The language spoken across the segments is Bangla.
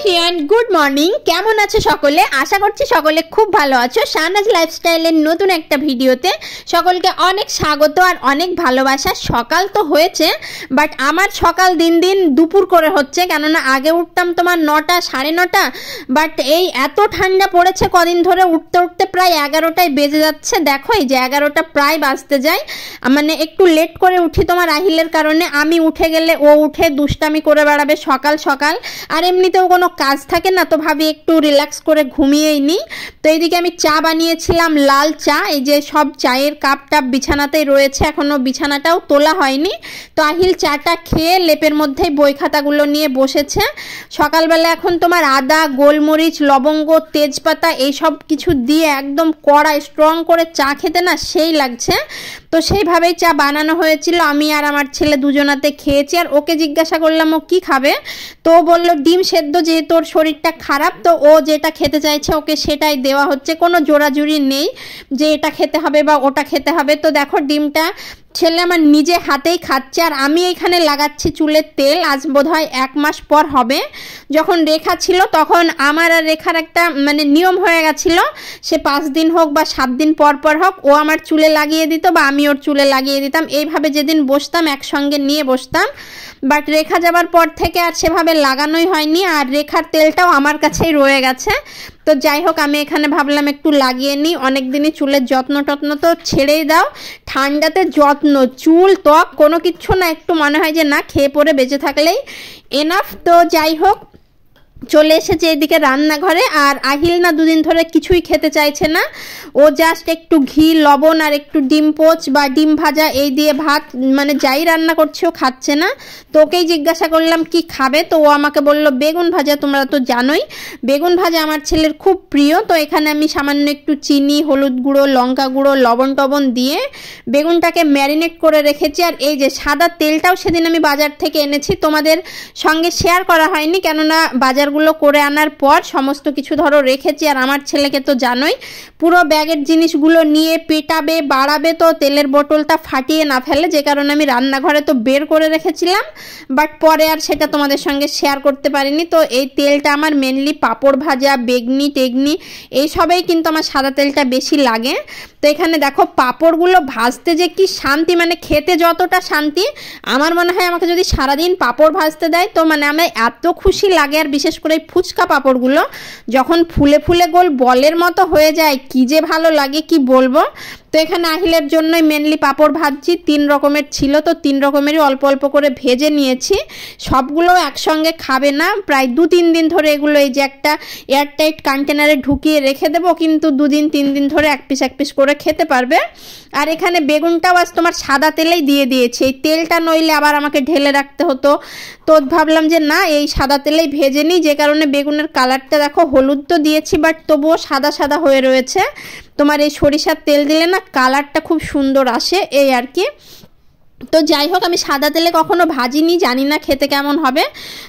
ফ্রেন্ড গুড মর্নিং কেমন আছো সকলে আশা করছি সকলে খুব ভালো আছো শাহনাজ লাইফস্টাইলের নতুন একটা ভিডিওতে সকলকে অনেক স্বাগত আর অনেক ভালোবাসা সকাল তো হয়েছে বাট আমার সকাল দিন দিন দুপুর করে হচ্ছে কেননা আগে উঠতাম তোমার নটা সাড়ে নটা বাট এই এত ঠান্ডা পড়েছে কদিন ধরে উঠতে উঠতে প্রায় এগারোটায় বেজে যাচ্ছে দেখো এই যে এগারোটা প্রায় বাজতে যায় মানে একটু লেট করে উঠি তোমার আহিলের কারণে আমি উঠে গেলে ও উঠে দুষ্টামি করে বেড়াবে সকাল সকাল আর এমনিতেও কোনো কোনো কাজ থাকে না তো ভাবি একটু রিল্যাক্স করে ঘুমিয়েই নিই তো এইদিকে আমি চা বানিয়েছিলাম লাল চা এই যে সব চায়ের কাপ টাপ বিছানাতেই রয়েছে এখনও বিছানাটাও তোলা হয়নি তো আহিল চাটা খেয়ে লেপের মধ্যেই বই খাতাগুলো নিয়ে বসেছে সকালবেলা এখন তোমার আদা গোলমরিচ লবঙ্গ তেজপাতা এইসব কিছু দিয়ে একদম কড়া স্ট্রং করে চা খেতে না সেই লাগছে তো সেইভাবেই চা বানানো হয়েছিল আমি আর আমার ছেলে দুজনাতে খেয়েছি আর ওকে জিজ্ঞাসা করলাম ও কি খাবে তো বলল ডিম সেদ্ধ যে তোর শরীরটা খারাপ তো ও যেটা খেতে চাইছে ওকে সেটাই দেওয়া হচ্ছে কোনো জোড়াজুড়ি নেই যে এটা খেতে হবে বা ওটা খেতে হবে তো দেখো ডিমটা ছেলে আমার নিজে হাতেই খাচ্ছে আর আমি এখানে লাগাচ্ছি চুলের তেল আজ বোধহয় এক মাস পর হবে যখন রেখা ছিল তখন আমার আর রেখার একটা মানে নিয়ম হয়ে গেছিল সে পাঁচ দিন হোক বা সাত দিন পর পর হোক ও আমার চুলে লাগিয়ে দিত বা আমি ওর চুলে লাগিয়ে দিতাম এইভাবে যেদিন বসতাম একসঙ্গে নিয়ে বসতাম বাট রেখা যাবার পর থেকে আর সেভাবে লাগানোই হয়নি আর রেখার তেলটাও আমার কাছেই রয়ে গেছে তো যাই হোক আমি এখানে ভাবলাম একটু লাগিয়ে নিই অনেক দিনই চুলের যত্ন টত্ন তো ছেড়েই দাও ঠান্ডাতে যত্ন চুল ত্বক কোনো কিছু না একটু মনে হয় যে না খেয়ে পরে বেঁচে থাকলেই এনাফ তো যাই হোক চলে এসেছে এদিকে রান্নাঘরে আর আহিল না দুদিন ধরে কিছুই খেতে চাইছে না ও জাস্ট একটু ঘি লবণ আর একটু ডিম পোচ বা ডিম ভাজা এই দিয়ে ভাত মানে যাই রান্না করছে ও খাচ্ছে না তো ওকেই জিজ্ঞাসা করলাম কি খাবে তো ও আমাকে বলল বেগুন ভাজা তোমরা তো জানোই বেগুন ভাজা আমার ছেলের খুব প্রিয় তো এখানে আমি সামান্য একটু চিনি হলুদ গুঁড়ো লঙ্কা গুঁড়ো লবণ টবণ দিয়ে বেগুনটাকে ম্যারিনেট করে রেখেছি আর এই যে সাদা তেলটাও সেদিন আমি বাজার থেকে এনেছি তোমাদের সঙ্গে শেয়ার করা হয়নি কেননা বাজার বাজারগুলো করে আনার পর সমস্ত কিছু ধরো রেখেছি আর আমার ছেলেকে তো জানোই পুরো ব্যাগের জিনিসগুলো নিয়ে পেটাবে বাড়াবে তো তেলের বোতলটা ফাটিয়ে না ফেলে যে কারণে আমি রান্নাঘরে তো বের করে রেখেছিলাম বাট পরে আর সেটা তোমাদের সঙ্গে শেয়ার করতে পারিনি তো এই তেলটা আমার মেনলি পাপড় ভাজা বেগনি টেগনি এইসবেই কিন্তু আমার সাদা তেলটা বেশি লাগে তো এখানে দেখো পাপড়গুলো ভাজতে যে কি শান্তি মানে খেতে যতটা শান্তি আমার মনে হয় আমাকে যদি সারাদিন পাপড় ভাজতে দেয় তো মানে আমার এত খুশি লাগে আর বিশেষ করে ফুচকা পাঁপড়গুলো যখন ফুলে ফুলে গোল বলের মতো হয়ে যায় কি যে ভালো লাগে কি বলবো তো এখানে আহিলের জন্যই মেনলি পাঁপড় ভাজছি তিন রকমের ছিল তো তিন রকমেরই অল্প অল্প করে ভেজে নিয়েছি সবগুলো একসঙ্গে খাবে না প্রায় দু তিন দিন ধরে এগুলো এই যে একটা এয়ারটাইট কন্টেনারে ঢুকিয়ে রেখে দেবো কিন্তু দুদিন তিন দিন ধরে এক পিস এক পিস করে খেতে পারবে আর এখানে বেগুনটাও আজ তোমার সাদা তেলেই দিয়ে দিয়েছি এই তেলটা নইলে আবার আমাকে ঢেলে রাখতে হতো তো ভাবলাম যে না এই সাদা তেলেই ভেজে নিই যে যে কারণে বেগুনের কালারটা দেখো হলুদ তো দিয়েছি বাট তবুও সাদা সাদা হয়ে রয়েছে তোমার এই সরিষার তেল দিলে না কালারটা খুব সুন্দর আসে এই আর কি তো যাই হোক আমি সাদা তেলে কখনো ভাজিনি জানি না খেতে কেমন হবে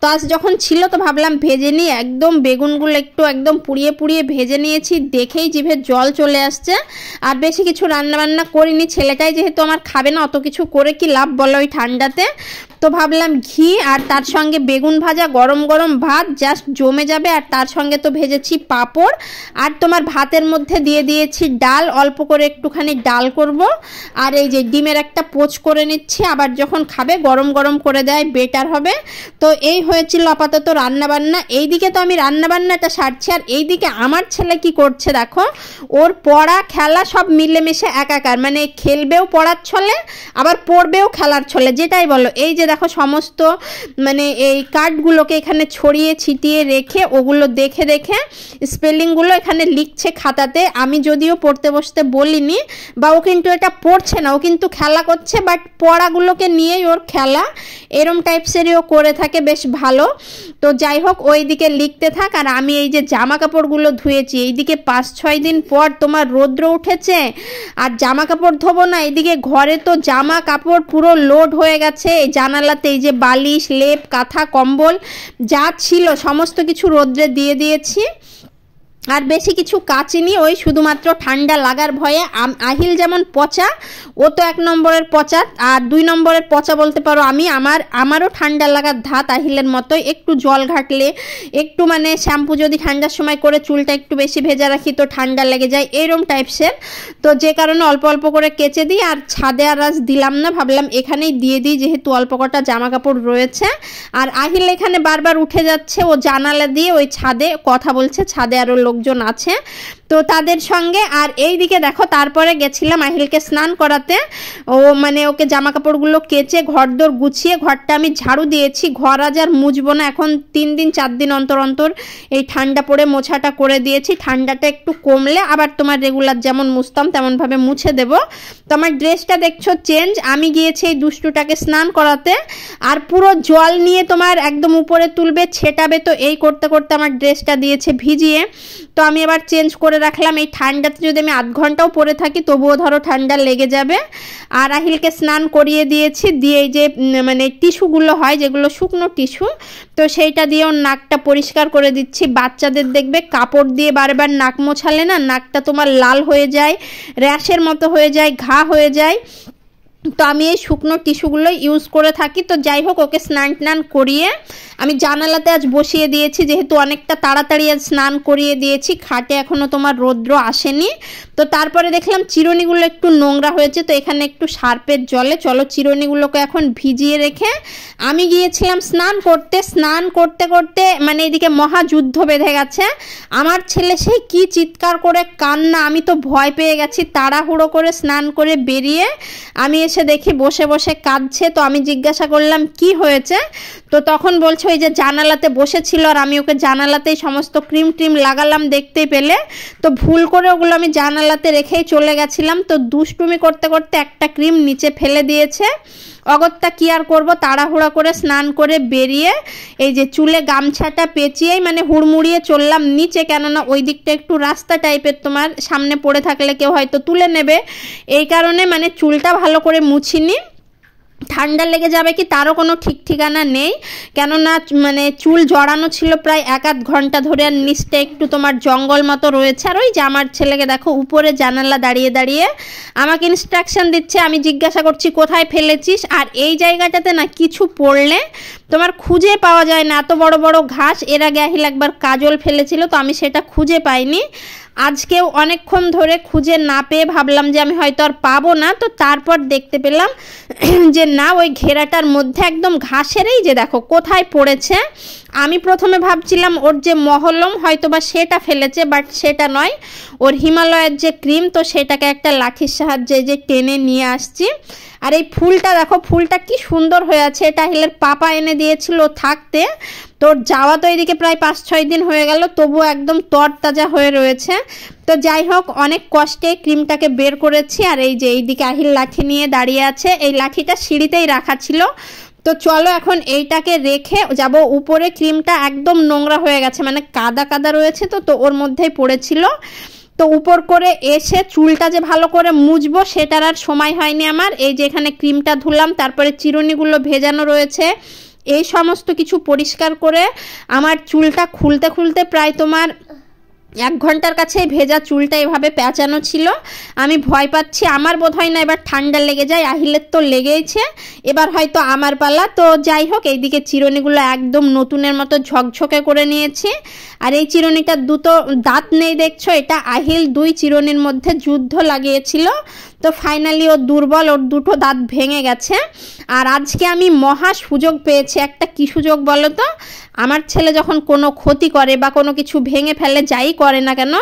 তো আজ যখন ছিল তো ভাবলাম ভেজে নিই একদম বেগুনগুলো একটু একদম পুড়িয়ে পুড়িয়ে ভেজে নিয়েছি দেখেই জিভে জল চলে আসছে আর বেশি কিছু রান্নাবান্না করিনি ছেলেটাই যেহেতু আমার খাবে না অত কিছু করে কি লাভ বলো ওই ঠান্ডাতে তো ভাবলাম ঘি আর তার সঙ্গে বেগুন ভাজা গরম গরম ভাত জাস্ট জমে যাবে আর তার সঙ্গে তো ভেজেছি পাঁপড় আর তোমার ভাতের মধ্যে দিয়ে দিয়েছি ডাল অল্প করে একটুখানি ডাল করব আর এই যে ডিমের একটা পোচ করে নিচ্ছি আবার যখন খাবে গরম গরম করে দেয় বেটার হবে তো এই হয়েছিল আপাতত রান্নাবান্না এইদিকে তো আমি রান্নাবান্নাটা সারছি আর এইদিকে আমার ছেলে কি করছে দেখো ওর পড়া খেলা সব মিলেমিশে একাকার মানে খেলবেও পড়ার ছলে আবার পড়বেও খেলার ছলে যেটাই বলো এই যে দেখো সমস্ত মানে এই কার্ডগুলোকে এখানে ছড়িয়ে ছিটিয়ে রেখে ওগুলো দেখে দেখে স্পেলিংগুলো এখানে লিখছে খাতাতে আমি যদিও পড়তে বসতে বলিনি বা ও কিন্তু এটা পড়ছে না ও কিন্তু খেলা করছে বাট পড়াগুলোকে নিয়েই ওর খেলা এরম টাইপসেরই ও করে থাকে বেশ ভালো তো যাই হোক ওই দিকে লিখতে থাক আর আমি এই যে জামা কাপড়গুলো ধুয়েছি এইদিকে পাঁচ ছয় দিন পর তোমার রৌদ্র উঠেছে আর জামা কাপড় ধোবো না এইদিকে ঘরে তো জামা কাপড় পুরো লোড হয়ে গেছে এই জানা জানালাতে এই যে বালিশ লেপ কাঁথা কম্বল যা ছিল সমস্ত কিছু রোদ্রে দিয়ে দিয়েছি আর বেশি কিছু কাচিনি ওই শুধুমাত্র ঠান্ডা লাগার ভয়ে আহিল যেমন পচা ও তো এক নম্বরের পচা আর দুই নম্বরের পচা বলতে পারো আমি আমার আমারও ঠান্ডা লাগার ধাত আহিলের মতোই একটু জল ঘাটলে একটু মানে শ্যাম্পু যদি ঠান্ডার সময় করে চুলটা একটু বেশি ভেজা রাখি তো ঠান্ডা লেগে যায় এরম টাইপসের তো যে কারণে অল্প অল্প করে কেচে দিই আর ছাদে আর আজ দিলাম না ভাবলাম এখানেই দিয়ে দিই যেহেতু অল্প কটা জামা কাপড় রয়েছে আর আহিল এখানে বারবার উঠে যাচ্ছে ও জানালা দিয়ে ওই ছাদে কথা বলছে ছাদে আরও লোক লোকজন আছে তো তাদের সঙ্গে আর এই দিকে দেখো তারপরে গেছিলাম আহিলকে স্নান করাতে ও মানে ওকে জামা কাপড়গুলো কেচে ঘর দোর গুছিয়ে ঘরটা আমি ঝাড়ু দিয়েছি ঘর আজ আর মুছবো না এখন তিন দিন চার দিন অন্তর অন্তর এই ঠান্ডা পড়ে মোছাটা করে দিয়েছি ঠান্ডাটা একটু কমলে আবার তোমার রেগুলার যেমন মুছতাম তেমনভাবে মুছে দেব তো আমার ড্রেসটা দেখছো চেঞ্জ আমি গিয়েছি এই দুষ্টুটাকে স্নান করাতে আর পুরো জল নিয়ে তোমার একদম উপরে তুলবে ছেটাবে তো এই করতে করতে আমার ড্রেসটা দিয়েছে ভিজিয়ে তো আমি এবার চেঞ্জ করে রাখলাম এই ঠান্ডাতে যদি আমি আধ ঘন্টাও পরে থাকি তবুও ধরো ঠান্ডা লেগে যাবে আর আহিলকে স্নান করিয়ে দিয়েছি দিয়ে যে মানে টিস্যুগুলো হয় যেগুলো শুকনো টিস্যু তো সেইটা দিয়ে ওর নাকটা পরিষ্কার করে দিচ্ছি বাচ্চাদের দেখবে কাপড় দিয়ে বারবার নাক মোছালে না নাকটা তোমার লাল হয়ে যায় র্যাশের মতো হয়ে যায় ঘা হয়ে যায় তো আমি এই শুকনো টিস্যুগুলো ইউজ করে থাকি তো যাই হোক ওকে স্নান টান করিয়ে আমি জানালাতে আজ বসিয়ে দিয়েছি যেহেতু অনেকটা তাড়াতাড়ি আজ স্নান করিয়ে দিয়েছি খাটে এখনও তোমার রৌদ্র আসেনি তো তারপরে দেখলাম চিরুনিগুলো একটু নোংরা হয়েছে তো এখানে একটু সার্পের জলে চলো চিরুনিগুলোকে এখন ভিজিয়ে রেখে আমি গিয়েছিলাম স্নান করতে স্নান করতে করতে মানে এদিকে মহাযুদ্ধ বেঁধে গেছে আমার ছেলে সেই কি চিৎকার করে কান্না আমি তো ভয় পেয়ে গেছি তাড়াহুড়ো করে স্নান করে বেরিয়ে আমি এসে এসে দেখি বসে বসে কাঁদছে তো আমি জিজ্ঞাসা করলাম কি হয়েছে তো তখন বলছে ওই যে জানালাতে বসেছিল আর আমি ওকে জানালাতেই সমস্ত ক্রিম ট্রিম লাগালাম দেখতে পেলে তো ভুল করে ওগুলো আমি জানালাতে রেখেই চলে গেছিলাম তো দুষ্টুমি করতে করতে একটা ক্রিম নিচে ফেলে দিয়েছে অগত্যা কি আর করবো তাড়াহুড়া করে স্নান করে বেরিয়ে এই যে চুলে গামছাটা পেঁচিয়েই মানে হুড়মুড়িয়ে চললাম নিচে কেননা ওই দিকটা একটু রাস্তা টাইপের তোমার সামনে পড়ে থাকলে কেউ হয়তো তুলে নেবে এই কারণে মানে চুলটা ভালো করে মুছিনি ঠান্ডা লেগে যাবে কি তারও কোনো ঠিক ঠিকানা নেই কেননা মানে চুল জড়ানো ছিল প্রায় এক আধ ঘন্টা ধরে আর নিচটা একটু তোমার জঙ্গল মতো রয়েছে আর ওই যে আমার ছেলেকে দেখো উপরে জানালা দাঁড়িয়ে দাঁড়িয়ে আমাকে ইনস্ট্রাকশান দিচ্ছে আমি জিজ্ঞাসা করছি কোথায় ফেলেছিস আর এই জায়গাটাতে না কিছু পড়লে তোমার খুঁজে পাওয়া যায় না এত বড় বড় ঘাস এর আগে আহিল একবার কাজল ফেলেছিল তো আমি সেটা খুঁজে পাইনি আজকেও অনেকক্ষণ ধরে খুঁজে না পেয়ে ভাবলাম যে আমি হয়তো আর পাবো না তো তারপর দেখতে পেলাম যে না ওই ঘেরাটার মধ্যে একদম ঘাসেরই যে দেখো কোথায় পড়েছে আমি প্রথমে ভাবছিলাম ওর যে মহলম হয়তো বা সেটা ফেলেছে বাট সেটা নয় ওর হিমালয়ের যে ক্রিম তো সেটাকে একটা লাঠির সাহায্যে যে টেনে নিয়ে আসছি আর এই ফুলটা দেখো ফুলটা কি সুন্দর হয়ে আছে এটা হিলের পাপা এনে দিয়েছিল থাকতে তোর যাওয়া তো এদিকে প্রায় পাঁচ ছয় দিন হয়ে গেল তবু একদম তরতাজা হয়ে রয়েছে তো যাই হোক অনেক কষ্টে ক্রিমটাকে বের করেছি আর এই যে এইদিকে আহিল লাঠি নিয়ে দাঁড়িয়ে আছে এই লাঠিটা সিঁড়িতেই রাখা ছিল তো চলো এখন এইটাকে রেখে যাব উপরে ক্রিমটা একদম নোংরা হয়ে গেছে মানে কাদা কাদা রয়েছে তো তো ওর মধ্যেই পড়েছিল তো উপর করে এসে চুলটা যে ভালো করে মুছবো সেটার আর সময় হয়নি আমার এই যে এখানে ক্রিমটা ধুলাম তারপরে চিরুনিগুলো ভেজানো রয়েছে এই সমস্ত কিছু পরিষ্কার করে আমার চুলটা খুলতে খুলতে প্রায় তোমার এক ঘন্টার কাছে ভেজা চুলটা এভাবে প্যাঁচানো ছিল আমি ভয় পাচ্ছি আমার বোধ হয় না এবার ঠান্ডা লেগে যায় আহিলের তো লেগেইছে এবার হয়তো আমার পালা তো যাই হোক এইদিকে চিরনিগুলো একদম নতুনের মতো ঝকঝকে করে নিয়েছে আর এই চিরনিটা দুটো দাঁত নেই দেখছো এটা আহিল দুই চিরনির মধ্যে যুদ্ধ লাগিয়েছিল তো ফাইনালি ও দুর্বল ওর দুটো দাঁত ভেঙে গেছে আর আজকে আমি মহা সুযোগ পেয়েছি একটা কি সুযোগ বলো তো আমার ছেলে যখন কোনো ক্ষতি করে বা কোনো কিছু ভেঙে ফেলে যাই করে না কেন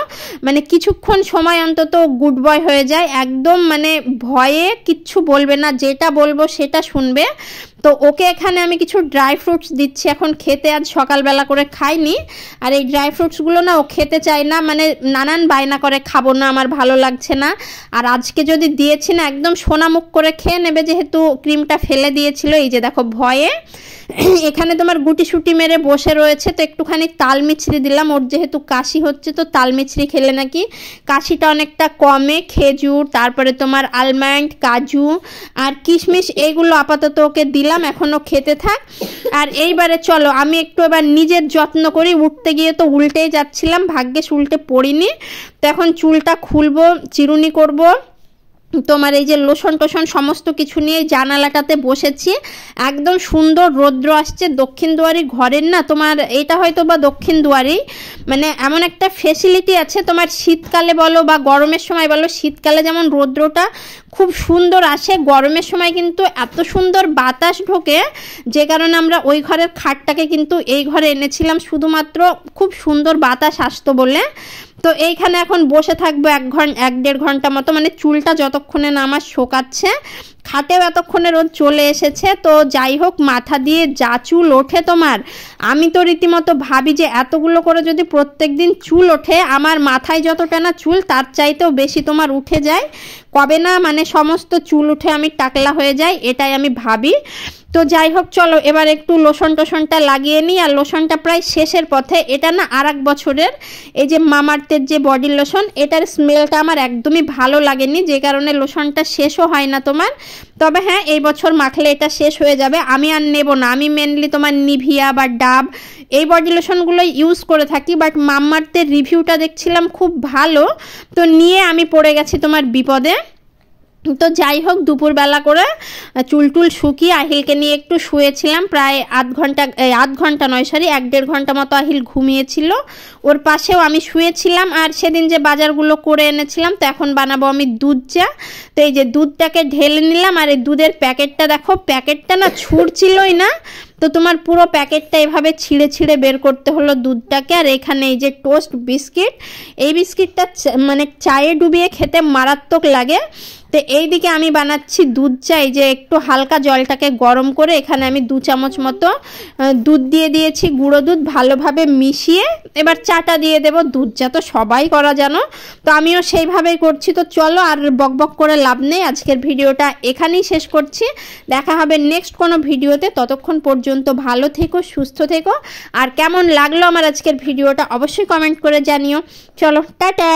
মানে কিছুক্ষণ সময় অন্তত গুড বয় হয়ে যায় একদম মানে ভয়ে কিচ্ছু বলবে না যেটা বলবো সেটা শুনবে তো ওকে এখানে আমি কিছু ড্রাই ফ্রুটস দিচ্ছি এখন খেতে আজ সকালবেলা করে খাইনি আর এই ড্রাই ফ্রুটসগুলো না ও খেতে চায় না মানে নানান বায়না করে খাবো না আমার ভালো লাগছে না আর আজকে যদি দিয়েছি না একদম সোনামুখ করে খেয়ে নেবে যেহেতু ক্রিমটা ফেলে দিয়েছিল এই যে দেখো ভয়ে এখানে তোমার গুটি সুটি মেরে বসে রয়েছে তো একটুখানি তাল মিছরি দিলাম ওর যেহেতু কাশি হচ্ছে তো তাল মিছরি খেলে নাকি কাশিটা অনেকটা কমে খেজুর তারপরে তোমার আলমন্ড কাজু আর কিশমিশ এইগুলো আপাতত ওকে দিলাম এখনও খেতে থাক আর এইবারে চলো আমি একটু এবার নিজের যত্ন করি উঠতে গিয়ে তো উল্টেই যাচ্ছিলাম ভাগ্যে উল্টে পড়িনি তো এখন চুলটা খুলবো চিরুনি করবো তোমার এই যে লোশন টোশন সমস্ত কিছু নিয়ে জানালাটাতে বসেছি একদম সুন্দর রৌদ্র আসছে দক্ষিণ দুয়ারি ঘরের না তোমার এটা হয়তো বা দক্ষিণ দুয়ারি মানে এমন একটা ফেসিলিটি আছে তোমার শীতকালে বলো বা গরমের সময় বলো শীতকালে যেমন রৌদ্রটা খুব সুন্দর আসে গরমের সময় কিন্তু এত সুন্দর বাতাস ঢোকে যে কারণে আমরা ওই ঘরের খাটটাকে কিন্তু এই ঘরে এনেছিলাম শুধুমাত্র খুব সুন্দর বাতাস আসতো বলে তো এইখানে এখন বসে থাকবো এক ঘন্টা এক দেড় ঘন্টা মতো মানে চুলটা যতক্ষণে না আমার শোকাচ্ছে খাটেও এতক্ষণে রোদ চলে এসেছে তো যাই হোক মাথা দিয়ে যা চুল ওঠে তোমার আমি তো রীতিমতো ভাবি যে এতগুলো করে যদি প্রত্যেক দিন চুল ওঠে আমার মাথায় যতটা না চুল তার চাইতেও বেশি তোমার উঠে যায় কবে না মানে সমস্ত চুল উঠে আমি টাকলা হয়ে যাই এটাই আমি ভাবি তো যাই হোক চলো এবার একটু লোশন টোশনটা লাগিয়ে নিই আর লোশনটা প্রায় শেষের পথে এটা না আর বছরের এই যে মামার্থের যে বডি লোশন এটার স্মেলটা আমার একদমই ভালো লাগেনি যে কারণে লোশনটা শেষও হয় না তোমার তবে হ্যাঁ এই বছর মাখলে এটা শেষ হয়ে যাবে আমি আর নেব না আমি মেনলি তোমার নিভিয়া বা ডাব এই বডি লোশনগুলো ইউজ করে থাকি বাট মামার্থের রিভিউটা দেখছিলাম খুব ভালো তো নিয়ে আমি পড়ে গেছি তোমার বিপদে তো যাই হোক দুপুরবেলা করে চুলটুল শুকিয়ে আহিলকে নিয়ে একটু শুয়েছিলাম প্রায় আধ ঘন্টা আধ ঘন্টা নয় সরি এক দেড় ঘন্টা মতো আহিল ঘুমিয়েছিল ওর পাশেও আমি শুয়েছিলাম আর সেদিন যে বাজারগুলো করে এনেছিলাম তো এখন বানাবো আমি দুধ চা তো এই যে দুধটাকে ঢেলে নিলাম আর এই দুধের প্যাকেটটা দেখো প্যাকেটটা না ছুটছিলই না তো তোমার পুরো প্যাকেটটা এভাবে ছিঁড়ে ছিঁড়ে বের করতে হলো দুধটাকে আর এখানে এই যে টোস্ট বিস্কিট এই বিস্কিটটা মানে চায়ে ডুবিয়ে খেতে মারাত্মক লাগে তো এই দিকে আমি বানাচ্ছি দুধ চাই যে একটু হালকা জলটাকে গরম করে এখানে আমি দু চামচ মতো দুধ দিয়ে দিয়েছি গুঁড়ো দুধ ভালোভাবে মিশিয়ে এবার চাটা দিয়ে দেব দুধ যা তো সবাই করা জানো তো আমিও সেইভাবেই করছি তো চলো আর বকবক করে লাভ নেই আজকের ভিডিওটা এখানেই শেষ করছি দেখা হবে নেক্সট কোনো ভিডিওতে ততক্ষণ পর্যন্ত ভালো থেকো সুস্থ থেকো আর কেমন লাগলো আমার আজকের ভিডিওটা অবশ্যই কমেন্ট করে জানিও চলো টাটা